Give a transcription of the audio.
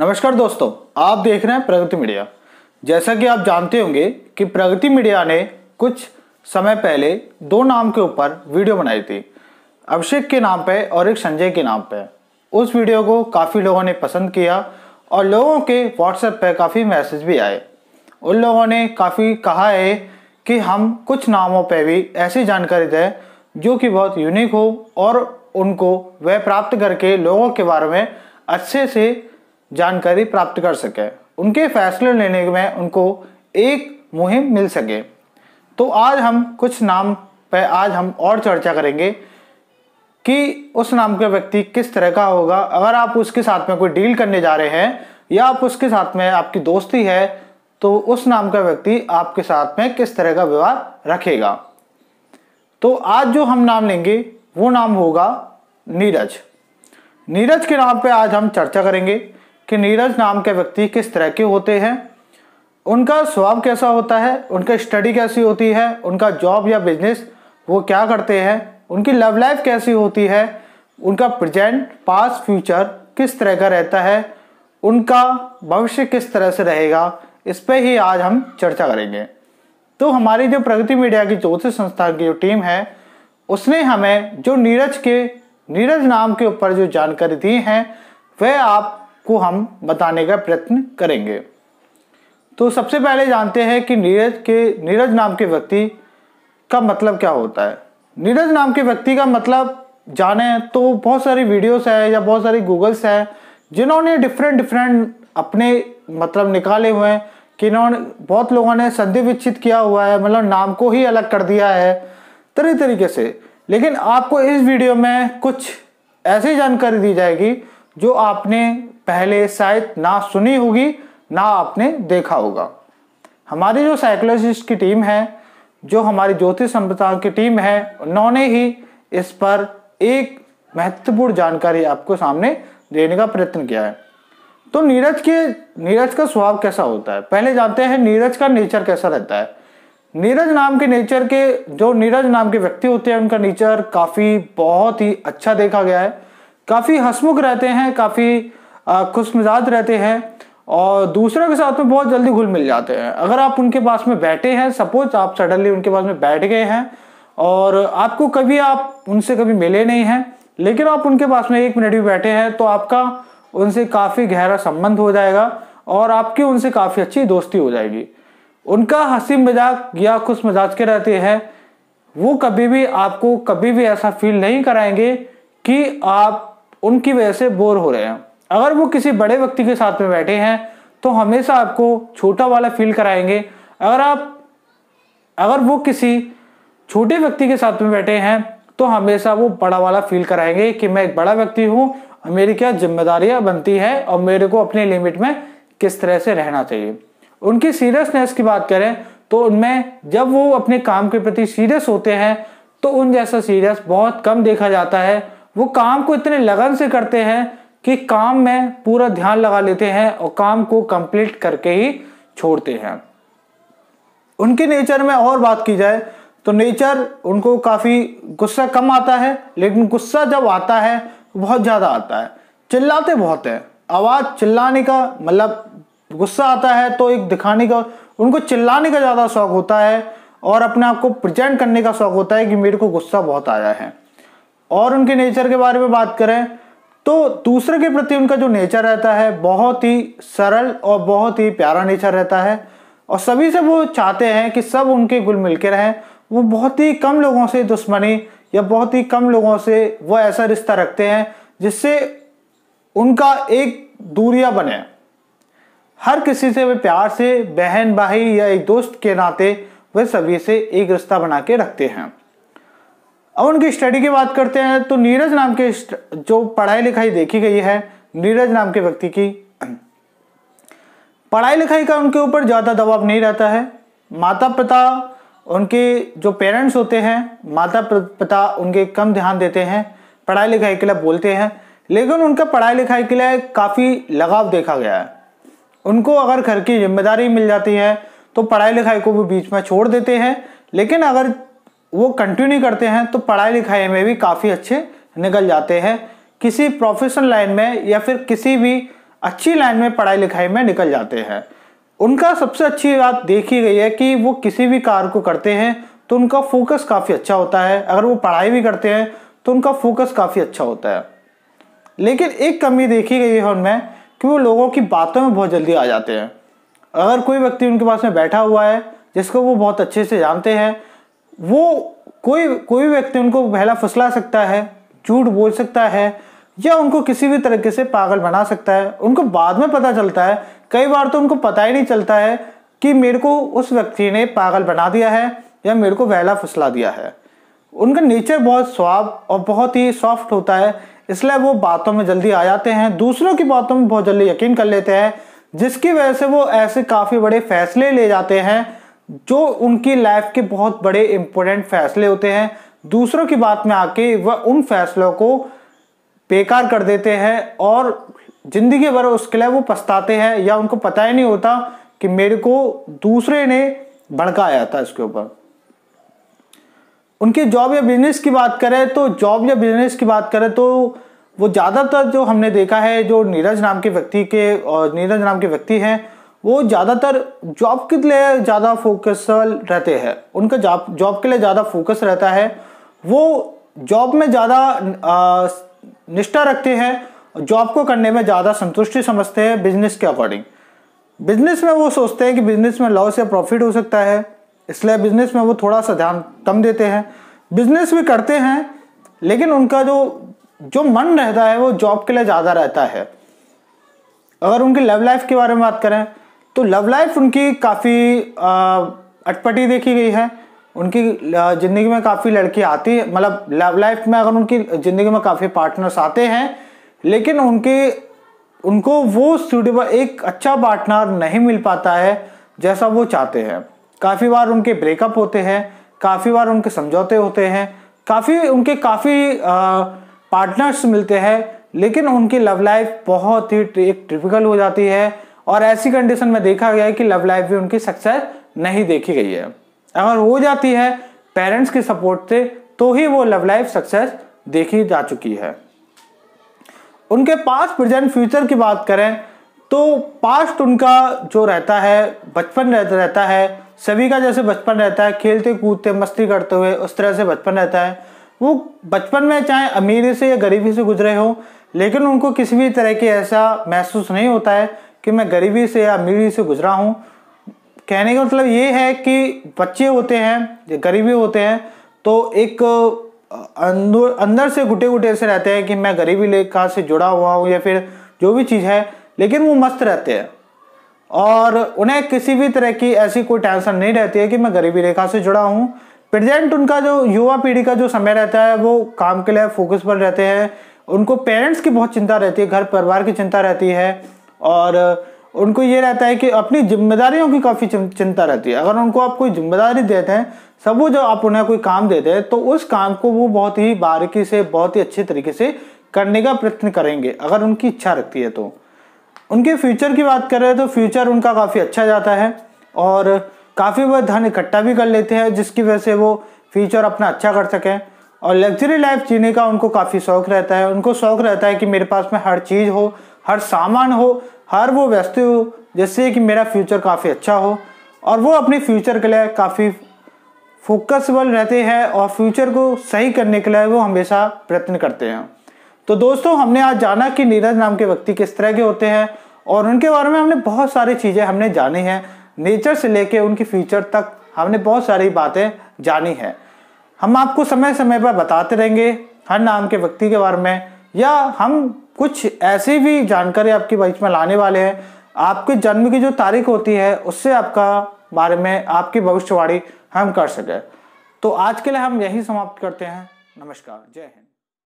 नमस्कार दोस्तों आप देख रहे हैं प्रगति मीडिया जैसा कि आप जानते होंगे कि प्रगति मीडिया ने कुछ समय पहले दो नाम के ऊपर वीडियो बनाई थी अभिषेक के नाम पे और एक संजय के नाम पे उस वीडियो को काफ़ी लोगों ने पसंद किया और लोगों के व्हाट्सएप पे काफ़ी मैसेज भी आए उन लोगों ने काफ़ी कहा है कि हम कुछ नामों पर भी ऐसी जानकारी दें जो कि बहुत यूनिक हो और उनको वह प्राप्त करके लोगों के बारे में अच्छे से जानकारी प्राप्त कर सके उनके फैसले लेने में उनको एक मुहिम मिल सके तो आज हम कुछ नाम पर आज हम और चर्चा करेंगे कि उस नाम का व्यक्ति किस तरह का होगा अगर आप उसके साथ में कोई डील करने जा रहे हैं या आप उसके साथ में आपकी दोस्ती है तो उस नाम का व्यक्ति आपके साथ में किस तरह का व्यवहार रखेगा तो आज जो हम नाम लेंगे वो नाम होगा नीरज नीरज के नाम पे आज हम चर्चा करेंगे कि नीरज नाम के व्यक्ति किस तरह के होते हैं उनका स्वभाव कैसा होता है उनकी स्टडी कैसी होती है उनका जॉब या बिजनेस वो क्या करते हैं उनकी लव लाइफ कैसी होती है उनका प्रेजेंट पास फ्यूचर किस तरह का रहता है उनका भविष्य किस तरह से रहेगा इस पर ही आज हम चर्चा करेंगे तो हमारी जो प्रगति मीडिया की ज्योतिष संस्था की जो टीम है उसने हमें जो नीरज के नीरज नाम के ऊपर जो जानकारी दी है वह आप को हम बताने का प्रयत्न करेंगे तो सबसे पहले जानते हैं कि नीरज के नीरज नाम के व्यक्ति का मतलब क्या होता है नीरज नाम के व्यक्ति का मतलब जाने तो बहुत सारी वीडियोस है या बहुत सारी गूगल्स है जिन्होंने डिफरेंट डिफरेंट अपने मतलब निकाले हुए हैं कि इन्होंने बहुत लोगों ने संधि विच्छित किया हुआ है मतलब नाम को ही अलग कर दिया है तरह तरीके से लेकिन आपको इस वीडियो में कुछ ऐसी जानकारी दी जाएगी जो आपने पहले शायद ना सुनी होगी ना आपने देखा होगा हमारी जो साइकोलॉजिस्ट की टीम है जो हमारी ज्योतिष संप्रदाय की टीम है उन्होंने ही इस पर एक महत्वपूर्ण जानकारी आपको सामने देने का प्रयत्न किया है तो नीरज के नीरज का स्वभाव कैसा होता है पहले जानते हैं नीरज का नेचर कैसा रहता है नीरज नाम के नेचर के जो नीरज नाम के व्यक्ति होते हैं उनका नेचर काफ़ी बहुत ही अच्छा देखा गया है काफ़ी हसमुख रहते हैं काफ़ी खुश मिजाज रहते हैं और दूसरों के साथ में बहुत जल्दी घुल मिल जाते हैं अगर आप उनके पास में बैठे हैं सपोज आप सडनली उनके पास में बैठ गए हैं और आपको कभी आप उनसे कभी मिले नहीं हैं लेकिन आप उनके पास में एक मिनट भी बैठे हैं तो आपका उनसे काफ़ी गहरा संबंध हो जाएगा और आपकी उनसे काफ़ी अच्छी दोस्ती हो जाएगी उनका हंसी मजाक या खुश मजाज के रहते हैं वो कभी भी आपको कभी भी ऐसा फील नहीं कराएंगे कि आप उनकी वजह से बोर हो रहे हैं अगर वो किसी बड़े व्यक्ति के साथ में बैठे हैं तो हमेशा आपको छोटा वाला फील कराएंगे अगर आप अगर वो किसी छोटे व्यक्ति के साथ में बैठे हैं तो हमेशा वो बड़ा वाला फील कराएंगे कि मैं एक बड़ा व्यक्ति हूँ मेरी क्या जिम्मेदारियाँ बनती है और मेरे को अपने लिमिट में किस तरह से रहना चाहिए उनकी सीरियसनेस की बात करें तो उनमें जब वो अपने काम के प्रति सीरियस होते हैं तो उन जैसा सीरियस बहुत कम देखा जाता है वो काम को इतने लगन से करते हैं कि काम में पूरा ध्यान लगा लेते हैं और काम को कंप्लीट करके ही छोड़ते हैं उनके नेचर में और बात की जाए तो नेचर उनको काफ़ी गुस्सा कम आता है लेकिन गुस्सा जब आता है बहुत ज़्यादा आता है चिल्लाते बहुत है आवाज़ चिल्लाने का मतलब गुस्सा आता है तो एक दिखाने का उनको चिल्लाने का ज़्यादा शौक होता है और अपने आप को प्रेजेंट करने का शौक होता है कि मेरे को गुस्सा बहुत आया है और उनके नेचर के बारे में बात करें तो दूसरे के प्रति उनका जो नेचर रहता है बहुत ही सरल और बहुत ही प्यारा नेचर रहता है और सभी से वो चाहते हैं कि सब उनके गुल मिल के रहें वो बहुत ही कम लोगों से दुश्मनी या बहुत ही कम लोगों से वो ऐसा रिश्ता रखते हैं जिससे उनका एक दूरिया बने हर किसी से वे प्यार से बहन भाई या एक दोस्त के नाते वे सभी से एक रिश्ता बना के रखते हैं अब उनकी स्टडी की बात करते हैं तो नीरज नाम के जो पढ़ाई लिखाई देखी गई है नीरज नाम के व्यक्ति की पढ़ाई लिखाई का उनके ऊपर ज़्यादा दबाव नहीं रहता है माता पिता उनके जो पेरेंट्स होते हैं माता पिता उनके कम ध्यान देते हैं पढ़ाई लिखाई के लिए बोलते हैं लेकिन उनका पढ़ाई लिखाई के लिए काफ़ी लगाव देखा गया है उनको अगर घर की जिम्मेदारी मिल जाती है तो पढ़ाई लिखाई को भी बीच में छोड़ देते हैं लेकिन अगर वो कंटिन्यू करते हैं तो पढ़ाई लिखाई में भी काफ़ी अच्छे निकल जाते हैं किसी प्रोफेशनल लाइन में या फिर किसी भी अच्छी लाइन में पढ़ाई लिखाई में निकल जाते हैं उनका सबसे अच्छी बात देखी गई है कि वो किसी भी कार्य को करते हैं तो उनका फोकस काफ़ी अच्छा होता है अगर वो पढ़ाई भी करते हैं तो उनका फोकस काफ़ी अच्छा होता है लेकिन एक कमी देखी गई है उनमें कि वो लोगों की बातों में बहुत जल्दी आ जाते हैं अगर कोई व्यक्ति उनके पास में बैठा हुआ है जिसको वो बहुत अच्छे से जानते हैं वो कोई कोई व्यक्ति उनको बहला फुसला सकता है झूठ बोल सकता है या उनको किसी भी तरीके से पागल बना सकता है उनको बाद में पता चलता है कई बार तो उनको पता ही नहीं चलता है कि मेरे को उस व्यक्ति ने पागल बना दिया है या मेरे को वहला फुसला दिया है उनका नेचर बहुत स्वाब और बहुत ही सॉफ्ट होता है इसलिए वो बातों में जल्दी आ जाते हैं दूसरों की बातों में बहुत जल्दी यकीन कर लेते हैं जिसकी वजह से वो ऐसे काफ़ी बड़े फैसले ले जाते हैं जो उनकी लाइफ के बहुत बड़े इंपॉर्टेंट फैसले होते हैं दूसरों की बात में आके वह उन फैसलों को बेकार कर देते हैं और ज़िंदगी भर उसके लिए वो पछताते हैं या उनको पता ही नहीं होता कि मेरे को दूसरे ने भड़काया था इसके ऊपर उनके जॉब या बिजनेस की बात करें तो जॉब या बिजनेस की बात करें तो वो ज़्यादातर जो हमने देखा है जो नीरज नाम के व्यक्ति के और नीरज नाम के व्यक्ति हैं वो ज़्यादातर जॉब के लिए ज़्यादा फोकस रहते हैं उनका जॉब जॉब के लिए ज़्यादा फोकस रहता है वो जॉब में ज़्यादा निष्ठा रखते हैं जॉब को करने में ज़्यादा संतुष्टि समझते हैं बिजनेस के अकॉर्डिंग बिजनेस में वो सोचते हैं कि बिजनेस में लॉस या प्रॉफिट हो सकता है इसलिए बिजनेस में वो थोड़ा सा ध्यान कम देते हैं बिजनेस भी करते हैं लेकिन उनका जो जो मन रहता है वो जॉब के लिए ज़्यादा रहता है अगर उनकी लव लाइफ के बारे में बात करें तो लव लाइफ उनकी काफ़ी अटपटी देखी गई है उनकी ज़िंदगी में काफ़ी लड़की आती है मतलब लव लाइफ में अगर उनकी ज़िंदगी में काफ़ी पार्टनर्स आते हैं लेकिन उनके उनको वो सूटेबल एक अच्छा पार्टनर नहीं मिल पाता है जैसा वो चाहते हैं काफ़ी बार उनके ब्रेकअप होते हैं काफ़ी बार उनके समझौते होते हैं काफ़ी उनके काफ़ी पार्टनर्स मिलते हैं लेकिन उनकी लव लाइफ बहुत ही एक ट्रिपिकल हो जाती है और ऐसी कंडीशन में देखा गया है कि लव लाइफ भी उनकी सक्सेस नहीं देखी गई है अगर हो जाती है पेरेंट्स की सपोर्ट से तो ही वो लव लाइफ सक्सेस देखी जा चुकी है उनके पास प्रेजेंट फ्यूचर की बात करें तो पास्ट उनका जो रहता है बचपन रहता है सभी का जैसे बचपन रहता है खेलते कूदते मस्ती करते हुए उस तरह से बचपन रहता है वो बचपन में चाहे अमीरी से या गरीबी से गुजरे हो लेकिन उनको किसी भी तरह के ऐसा महसूस नहीं होता है कि मैं गरीबी से या अमीरी से गुजरा हूँ कहने का मतलब ये है कि बच्चे होते हैं गरीबी होते हैं तो एक अंदर अंदर से घुटे घुटे से रहते हैं कि मैं गरीबी लेखा से जुड़ा हुआ हूँ या फिर जो भी चीज़ है लेकिन वो मस्त रहते हैं और उन्हें किसी भी तरह की ऐसी कोई टेंशन नहीं रहती है कि मैं गरीबी रेखा से जुड़ा हूँ प्रेजेंट उनका जो युवा पीढ़ी का जो समय रहता है वो काम के लिए फोकस पर रहते हैं उनको पेरेंट्स की बहुत चिंता रहती है घर परिवार की चिंता रहती है और उनको ये रहता है कि अपनी जिम्मेदारियों की काफ़ी चिंता रहती है अगर उनको आप कोई जिम्मेदारी देते हैं सब वो जो आप उन्हें कोई काम देते हैं तो उस काम को वो बहुत ही बारीकी से बहुत ही अच्छे तरीके से करने का प्रयत्न करेंगे अगर उनकी इच्छा रखती है तो उनके फ्यूचर की बात करें तो फ्यूचर उनका काफ़ी अच्छा जाता है और काफ़ी वह धन इकट्ठा भी कर लेते हैं जिसकी वजह से वो फ्यूचर अपना अच्छा कर सकें और लग्जरी लाइफ जीने का उनको काफ़ी शौक रहता है उनको शौक रहता है कि मेरे पास में हर चीज़ हो हर सामान हो हर वो व्यस्त हो जिससे कि मेरा फ्यूचर काफ़ी अच्छा हो और वो अपने फ्यूचर के लिए काफ़ी फोकसबल रहते हैं और फ्यूचर को सही करने के लिए वो हमेशा प्रयत्न करते हैं तो दोस्तों हमने आज जाना कि नीरज नाम के व्यक्ति किस तरह के होते हैं और उनके बारे में हमने बहुत सारी चीज़ें हमने जानी हैं नेचर से लेके उनके फ्यूचर तक हमने बहुत सारी बातें जानी हैं हम आपको समय समय पर बताते रहेंगे हर नाम के व्यक्ति के बारे में या हम कुछ ऐसी भी जानकारी आपके बीच में लाने वाले हैं आपके जन्म की जो तारीख होती है उससे आपका बारे में आपकी भविष्यवाणी हम कर सकें तो आज के लिए हम यही समाप्त करते हैं नमस्कार जय हिंद